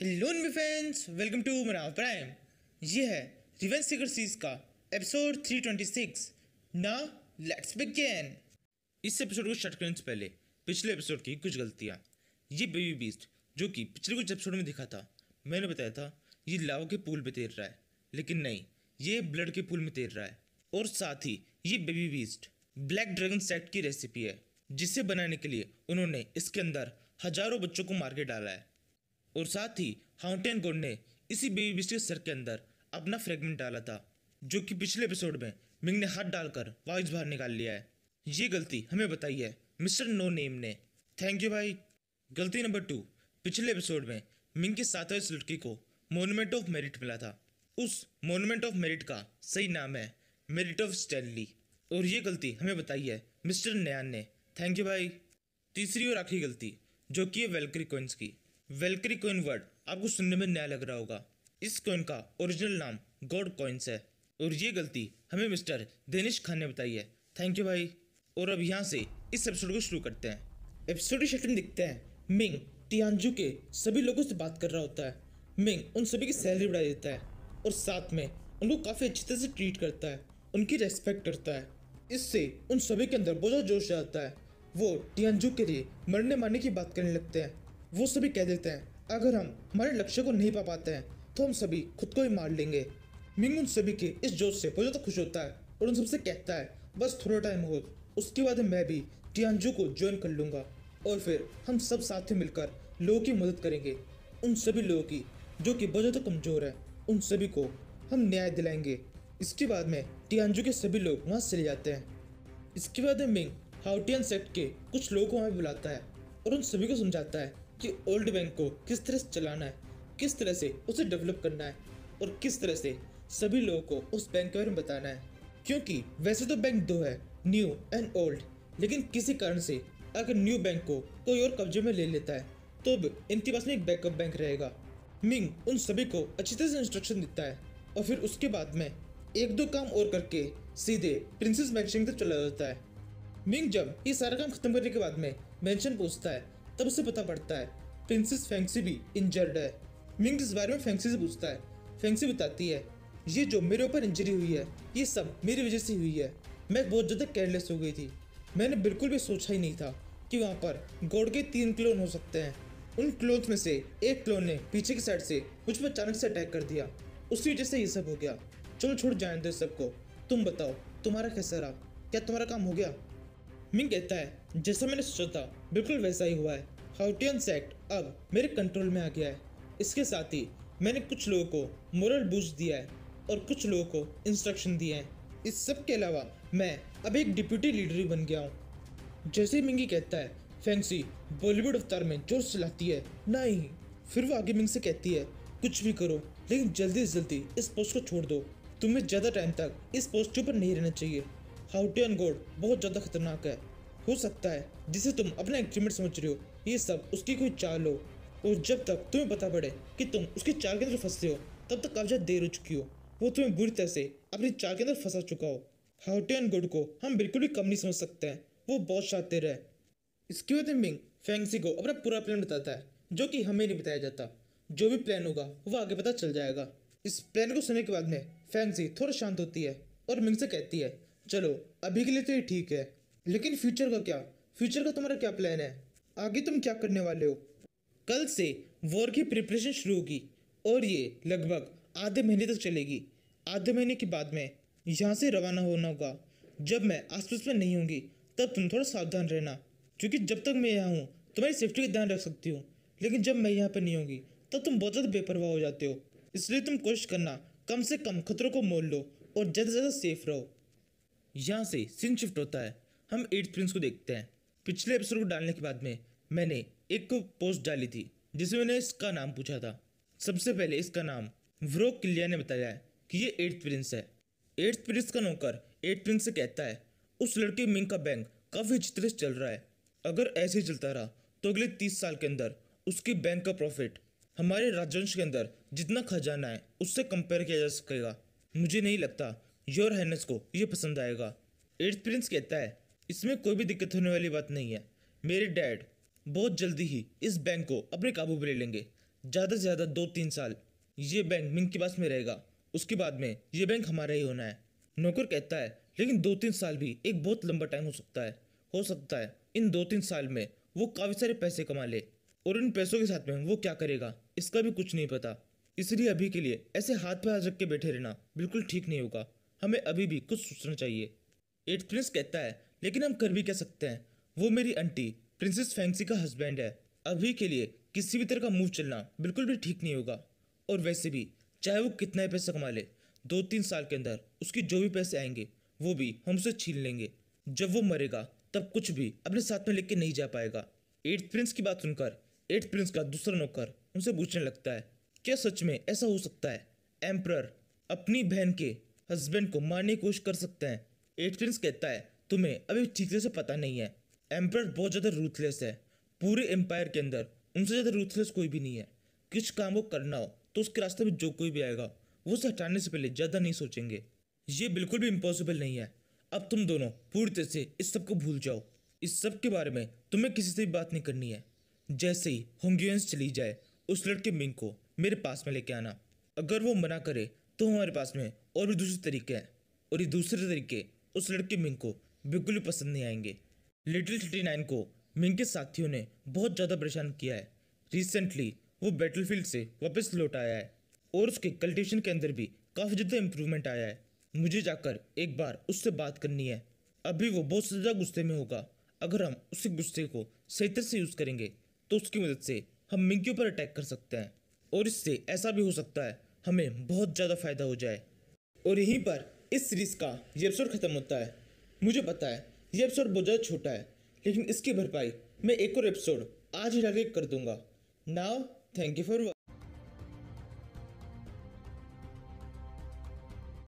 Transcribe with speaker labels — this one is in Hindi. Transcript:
Speaker 1: hello me friends welcome to Manav prime ये है रिवेंस सीकर सीरीज का एपिसोड 326 ना लेट्स बिगिन इस एपिसोड को स्टार्ट करने से पहले पिछले एपिसोड की कुछ गलतियाँ ये बेबी बीस्ट जो कि पिछले कुछ एपिसोड में दिखा था मैंने बताया था ये लाव के पूल में तैर रहा है लेकिन नहीं ये ब्लड के पूल में तैर रहा है और साथ ही ये baby beast black dragon set की रेसिपी है जिसे बनाने के लिए उन्होंने इसके अंदर हजारों बच्चों को मार के डाला है और साथ ही हाउंटेन गोड ने इसी बेबी बिस्किट सर के अंदर अपना फ्रेगमेंट डाला था जो कि पिछले एपिसोड में मिंग ने हाथ डालकर वाइज बाहर निकाल लिया है ये गलती हमें बताई है मिस्टर नो नेम ने थैंक यू भाई गलती नंबर टू पिछले एपिसोड में मिंग के सातवें इस लड़की को मोनूमेंट ऑफ मेरिट मिला था उस मोनूमेंट ऑफ मेरिट का सही नाम है मेरिट ऑफ स्टैनली और ये गलती हमें बताई है मिस्टर नयान ने थैंक यू भाई तीसरी और आखिरी गलती जो कि है वेलक्री क्विंस की वेलक्री कोइन वर्ड आपको सुनने में नया लग रहा होगा इस कोइन का ओरिजिनल नाम गॉड कॉइन्स है और ये गलती हमें मिस्टर दिनेश खान ने बताई है थैंक यू भाई और अब यहाँ से इस एपिसोड को शुरू करते हैं एपिसोड की शक्ल दिखते हैं मिंग टियांजू के सभी लोगों से बात कर रहा होता है मिंग उन सभी की सैलरी बढ़ा देता है और साथ में उनको काफ़ी अच्छी तरह से ट्रीट करता है उनकी रेस्पेक्ट करता है इससे उन सभी के अंदर बहुत जोश जाता है वो टियांजू के लिए मरने मारने की बात करने लगते हैं वो सभी कह देते हैं अगर हम हमारे लक्ष्य को नहीं पा पाते हैं तो हम सभी खुद को ही मार लेंगे मिंग उन सभी के इस जोश से बहुत ज़्यादा खुश होता है और उन सबसे कहता है बस थोड़ा टाइम हो उसके बाद मैं भी टियांजू को ज्वाइन कर लूँगा और फिर हम सब साथ ही मिलकर लोगों की मदद करेंगे उन सभी लोगों की जो कि बहुत ज़्यादा कमज़ोर है उन सभी को हम न्याय दिलाएंगे इसके बाद में टियांजू के सभी लोग वहाँ चले जाते हैं इसके बाद मिंग हाउटियन सेक्ट के कुछ लोगों को वहाँ बुलाता है और उन सभी को समझाता है कि ओल्ड बैंक को किस तरह से चलाना है किस तरह से उसे डेवलप करना है और किस तरह से सभी लोगों को उस बैंक के बारे में बताना है क्योंकि वैसे तो बैंक दो है न्यू एंड ओल्ड लेकिन किसी कारण से अगर न्यू बैंक को कोई और कब्जे में ले लेता है तो अब इनके पास में एक बैकअप बैंक रहेगा मिंग उन सभी को अच्छी तरह से इंस्ट्रक्शन देता है और फिर उसके बाद में एक दो काम और करके सीधे प्रिंसेस मैंशिंग तक चला जाता है मिंग जब ये सारा काम खत्म करने के बाद में मैंशन पूछता है तब उसे पता पड़ता है प्रिंसेस फैंक्सी भी इंजर्ड है मिंग इस बारे में फैंक्सी से पूछता है फैंक्सी बताती है ये जो मेरे ऊपर इंजरी हुई है ये सब मेरी वजह से हुई है मैं बहुत ज़्यादा केयरलेस हो गई थी मैंने बिल्कुल भी सोचा ही नहीं था कि वहाँ पर गोड के तीन क्लोन हो सकते हैं उन क्लोन में से एक क्लोन ने पीछे की साइड से मुझ पर अचानक से अटैक कर दिया उसी वजह से ये सब हो गया चलो छोड़ जाने दो सबको तुम बताओ तुम्हारा कैसा रहा क्या तुम्हारा काम हो गया मिंग कहता है जैसा मैंने सोचा था बिल्कुल वैसा ही हुआ है हाउटियन सेक्ट अब मेरे कंट्रोल में आ गया है इसके साथ ही मैंने कुछ लोगों को मोरल बूस्ट दिया है और कुछ लोगों को इंस्ट्रक्शन दिए हैं इस सब के अलावा मैं अब एक डिप्यूटी लीडर ही बन गया हूँ जैसे मिंगी कहता है फैंसी बॉलीवुड अवतार में जोर चलाती है नहीं फिर वो आगे मिंग से कहती है कुछ भी करो लेकिन जल्दी से जल्दी इस पोस्ट को छोड़ दो तुम्हें ज़्यादा टाइम तक इस पोस्ट के ऊपर नहीं रहना चाहिए हाउटियन गोड बहुत ज़्यादा खतरनाक है हो सकता है जिसे तुम अपना एक्सपेरिमेंट समझ रहे हो ये सब उसकी कोई चाल हो और जब तक तुम्हें पता पड़े कि तुम उसकी चाल के अंदर फंसते हो तब तक काफी देर हो चुकी हो वो तुम्हें बुरी तरह से अपनी चाल के अंदर फंसा चुका हो हाउटियन गोड को हम बिल्कुल भी कम नहीं समझ सकते हैं वो बहुत शातिर है इसके बाद मिंग फैंसी को अपना पूरा प्लान बताता है जो कि हमें नहीं बताया जाता जो भी प्लान होगा वह आगे पता चल जाएगा इस प्लान को सुनने के बाद में फैंसी थोड़ा शांत होती है और मिंग से कहती है चलो अभी के लिए तो ये ठीक है लेकिन फ्यूचर का क्या फ्यूचर का तुम्हारा क्या प्लान है आगे तुम क्या करने वाले हो कल से वॉर की प्रिपरेशन शुरू होगी और ये लगभग आधे महीने तक चलेगी आधे महीने के बाद में यहाँ से रवाना होना होगा जब मैं आसपास में नहीं होंगी तब तुम थोड़ा सावधान रहना क्योंकि जब तक मैं यहाँ हूँ तुम्हारी सेफ्टी का ध्यान रख सकती हूँ लेकिन जब मैं यहाँ पर नहीं होंगी तब तुम बहुत ज़्यादा बेपरवाह हो जाते हो इसलिए तुम कोशिश करना कम से कम खतरों को मोल लो और ज़्यादा से ज़्यादा सेफ रहो यहाँ से सीन शिफ्ट होता है हम एट्थ प्रिंस को देखते हैं पिछले एपिसोड को डालने के बाद में मैंने एक को पोस्ट डाली थी जिसमें मैंने इसका नाम पूछा था सबसे पहले इसका नाम व्रोक किलिया ने बताया है कि ये एट्थ प्रिंस है एट्थ प्रिंस का नौकर एट्थ प्रिंस से कहता है उस लड़के मिंग का बैंक काफ़ी अच्छी तरह चल रहा है अगर ऐसे ही चलता रहा तो अगले तीस साल के अंदर उसके बैंक का प्रॉफिट हमारे राजवंश के अंदर जितना खजाना है उससे कंपेयर किया जा सकेगा मुझे नहीं लगता योर हैनस को ये पसंद आएगा एट्थ प्रिंस कहता है इसमें कोई भी दिक्कत होने वाली बात नहीं है मेरे डैड बहुत जल्दी ही इस बैंक को अपने काबू में ले लेंगे ज़्यादा से ज़्यादा दो तीन साल ये बैंक मिंग के पास में रहेगा उसके बाद में ये बैंक हमारा ही होना है नौकर कहता है लेकिन दो तीन साल भी एक बहुत लंबा टाइम हो सकता है हो सकता है इन दो तीन साल में वो काफ़ी सारे पैसे कमा ले और इन पैसों के साथ में वो क्या करेगा इसका भी कुछ नहीं पता इसलिए अभी के लिए ऐसे हाथ पे हाथ रख के बैठे रहना बिल्कुल ठीक नहीं होगा हमें अभी भी कुछ सोचना चाहिए एट प्रिंस कहता है लेकिन हम कर भी कह सकते हैं वो मेरी आंटी प्रिंसेस फैंसी का हस्बैंड है अभी के लिए किसी भी तरह का मूव चलना बिल्कुल भी ठीक नहीं होगा और वैसे भी चाहे वो कितना ही पैसा कमा ले दो तीन साल के अंदर उसके जो भी पैसे आएंगे वो भी हम उसे छीन लेंगे जब वो मरेगा तब कुछ भी अपने साथ में लेके नहीं जा पाएगा एट प्रिंस की बात सुनकर एट प्रिंस का दूसरा नौकर उनसे पूछने लगता है क्या सच में ऐसा हो सकता है एम्प्रर अपनी बहन के हस्बैंड को मारने की कोशिश कर सकते हैं प्रिंस कहता है तुम्हें अभी ठीक से पता नहीं है एम्पर बहुत ज़्यादा रूथलेस है पूरे एम्पायर के अंदर उनसे ज़्यादा रूथलेस कोई भी नहीं है किस काम को करना हो तो उसके रास्ते में जो कोई भी आएगा वो उसे हटाने से पहले ज़्यादा नहीं सोचेंगे ये बिल्कुल भी इम्पॉसिबल नहीं है अब तुम दोनों पूरी तरह से इस सब को भूल जाओ इस सब के बारे में तुम्हें किसी से भी बात नहीं करनी है जैसे ही होंग्यूएंस चली जाए उस लड़के मिंग को मेरे पास में लेके आना अगर वो मना करे तो हमारे पास में और भी दूसरे तरीके हैं और ये दूसरे तरीके उस लड़के मिंग को बिल्कुल भी पसंद नहीं आएंगे लिटिल थर्टी नाइन को मिंग के साथियों ने बहुत ज़्यादा परेशान किया है रिसेंटली वो बैटलफील्ड से वापस लौट आया है और उसके कल्टिवेशन के अंदर भी काफ़ी ज़्यादा इम्प्रूवमेंट आया है मुझे जाकर एक बार उससे बात करनी है अभी वो बहुत ज़्यादा गुस्से में होगा अगर हम उसी गुस्से को सही तरह से यूज़ करेंगे तो उसकी मदद से हम मिंग के ऊपर अटैक कर सकते हैं और इससे ऐसा भी हो सकता है हमें बहुत ज़्यादा फ़ायदा हो जाए और यहीं पर इस सीरीज़ का ये एपिसोड ख़त्म होता है मुझे पता है ये एपिसोड बहुत ज़्यादा छोटा है लेकिन इसकी भरपाई मैं एक और एपिसोड आज ही डाल कर दूंगा नाउ थैंक यू फॉर